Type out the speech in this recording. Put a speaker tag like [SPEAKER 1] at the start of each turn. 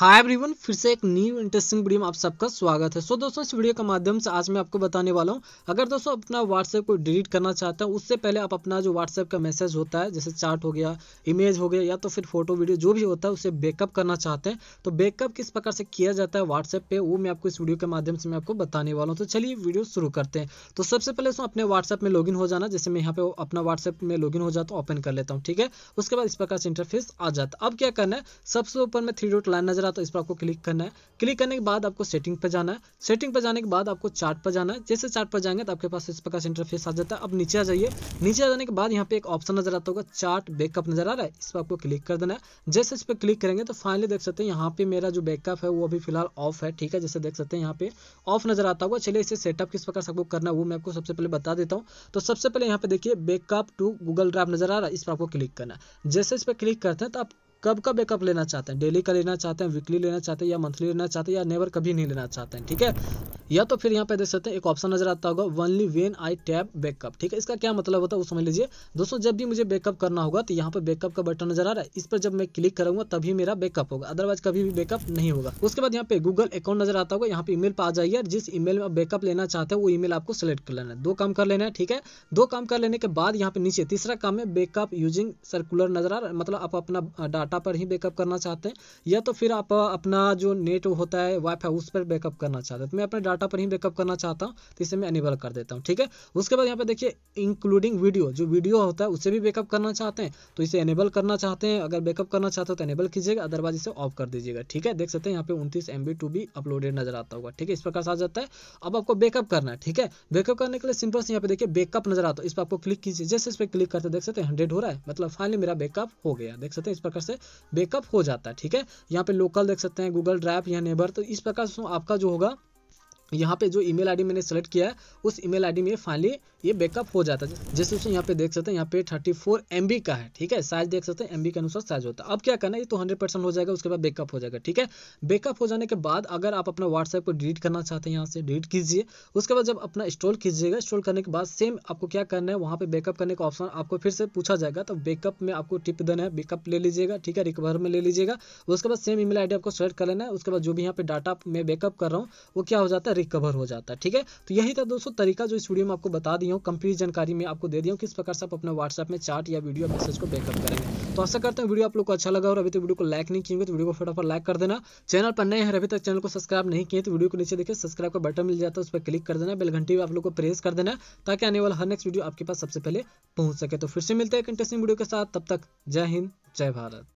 [SPEAKER 1] hi everyone फिर से एक न्यू इंटरेस्टिंग वीडियो में आप सबका स्वागत है सो so, दोस्तों इस वीडियो के माध्यम से आज मैं आपको बताने वाला हूं अगर दोस्तों अपना व्हाट्सएप को डिलीट करना चाहते हैं उससे पहले आप अपना जो व्हाट्सएप का मैसेज होता है जैसे चार्ट हो गया इमेज हो गया या तो फिर फोटो वीडियो जो भी होता है उसे बैकअप करना चाहते हैं तो बैकअप किस प्रकार से किया जाता है व्हाट्सएप पर वो मैं आपको इस वीडियो के माध्यम से मैं आपको बताने वाला हूँ तो चलिए वीडियो शुरू करते हैं तो सबसे पहले दोस्तों अपने व्हाट्सएप में लॉगिन हो जाना जैसे मैं यहाँ पे अपना व्हाट्सएप में लॉगिन हो जाता हूँ ओपन कर लेता हूँ ठीक है उसके बाद इस प्रकार से इंटरफेस आ जाता है अब क्या करना है सबसे ऊपर में थ्री डॉट लाइन नजर रहा तो इस पर आपको क्लिक करना है क्लिक करने के बाद आपको सेटिंग पर जाना है सेटिंग पर जाने के बाद आपको चार्ट पर जाना है जैसे चार्ट पर जाएंगे तो आपके पास इस प्रकार से इंटरफेस आ जाता है अब नीचे आ जाइए नीचे आ जाने के बाद यहाँ पे एक ऑप्शन नजर आता होगा चार्ट बैकअप नजर आ रहा है इस पर आपको क्लिक कर देना है जैसे इस पर क्लिक करेंगे तो फाइनली देख सकते हैं यहाँ पे मेरा जो बैकअप है वो अभी फिलहाल ऑफ है ठीक है जैसे देख सकते हैं यहाँ पे ऑफ नजर आता होगा चलिए इसे सेटअप किस प्रकार से आपको करना है वो मैं आपको सबसे पहले बता देता हूँ तो सबसे पहले यहाँ पे देखिए बैकअप टू गूगल ड्राइव नजर आ रहा है इस पर आपको क्लिक करना है जैसे इस पर क्लिक करते हैं तो आप कब का बैकअप लेना चाहते हैं डेली का लेना चाहते हैं वीकली लेना चाहते हैं या मंथली लेना चाहते हैं या नेवर कभी नहीं लेना चाहते हैं ठीक है या तो फिर यहाँ पे देख सकते हैं एक ऑप्शन नजर आता होगा only when I tap backup ठीक है इसका क्या मतलब होता है वो समझ लीजिए दोस्तों जब भी मुझे बैकअप करना होगा तो यहाँ पे बैकअप का बटन नजर आ रहा है इस पर जब मैं क्लिक करूंगा तभी मेरा बैकअप होगा अदरवाइज कभी भी बैकअप नहीं होगा उसके बाद यहाँ पे गूगल अकाउंट नजर आता होगा यहाँ पे ईमेल पर आ जाइए जिस ईमेल में बैकअप लेना चाहते हैं वो ईमेल आपको सेलेक्ट कर लेना है दो काम कर लेना है ठीक है दो काम कर लेने के बाद यहाँ पे नीचे तीसरा काम है बैकअप यूजिंग सर्कुलर नजर आ रहा है मतलब आप अपना डाटा पर ही बैकअप करना चाहते हैं या तो फिर आप अपना जो नेट होता है वाईफाई उस पर बैकअप करना चाहते हैं तो मैं अपने डाटा डाटा पर ही बैकअप करना चाहता हूँ तो इसे मैं अनेबल कर देता हूँ ठीक है उसके बाद यहाँ पे देखिए इंक्लूडिंग वीडियो जो वीडियो होता है उसे भी बैकअप करना चाहते हैं तो इसे एनेबल करना चाहते हैं अगर बैकअप करना चाहते हो तो एनेबल कीजिएगा अदरवाइज इसे ऑफ कर दीजिएगा ठीक है देख सकते हैं यहाँ पे उनतीस एम टू बी अपलोडेड नजर आता होगा ठीक है इस प्रकार से आ जाता है अब आपको बैकअप करना है ठीक है बैकअप करने के लिए सिंपल से यहाँ पे देखिए बैकअप नजर आता है इस पर आपको क्लिक कीजिए जैसे इस पर क्लिक करते देख सकते हैं हंड्रेड हो रहा है मतलब फाइनली मेरा बैकअप हो गया देख सकते हैं इस प्रकार से बैकअप हो जाता है ठीक है यहाँ पे लोकल देख सकते हैं गूगल ड्राइव या नेबर तो इस प्रकार से आपका जो होगा यहाँ पे जो ईमेल आईडी मैंने सेलेक्ट किया है उस ईमेल आईडी में फाइनली ये बैकअप हो जाता है जैसे उसे यहाँ पे देख सकते हैं यहाँ पे थर्टी फोर का है ठीक है साइज देख सकते हैं एम के अनुसार साइज होता है अब क्या करना है ये तो हंड्रेड हो जाएगा उसके बाद बैकअप हो जाएगा ठीक है बैकअप हो जाने के बाद अगर आप अपना व्हाट्सएप को डिलीट करना चाहते हैं यहाँ से डिलीट कीजिए उसके बाद जब अपना इंस्टॉल कीजिएगा इंस्टॉल करने के बाद सेम आपको क्या करना है वहाँ पे बैकअप करने का ऑप्शन आपको फिर से पूछा जाएगा तो बैकअप में आपको टिप देना है बैकअप ले लीजिएगा ठीक है रिकवर में ले लीजिएगा उसके बाद सेम आई डी आपको सेलेक्ट कर लेना है उसके बाद जो भी यहाँ पे डाटा मैं बैकअप कर रहा हूँ वो क्या हो जाता है रिकवर हो जाता है ठीक है तो यही था दोस्तों तरीका जो इस वीडियो में आपको बता दिया रही हूँ कंप्लीट जानकारी मैं आपको दे दिया हूँ किस प्रकार से आप अपने व्हाट्सएप में चार्ट या वीडियो मैसेज को बैकअप करेंगे तो आशा करते हैं वीडियो आप लोग को अच्छा लगा और अभी तक तो वीडियो को लाइक नहीं किएंगे तो वीडियो को फटाफट लाइक कर देना चैनल पर नए हैं अभी तक चैनल को सब्सक्राइब नहीं किए तो वीडियो को नीचे देखिए सब्सक्राइब का बटन मिल जाता है उस पर क्लिक कर देना बेल घंटी भी आप लोग को प्रेस कर देना ताकि आने वाला हर नेक्स्ट वीडियो आपके पास सबसे पहले पहुंच सके तो फिर से मिलते हैं इंटरेस्टिंग वीडियो के साथ तब तक जय हिंद जय भारत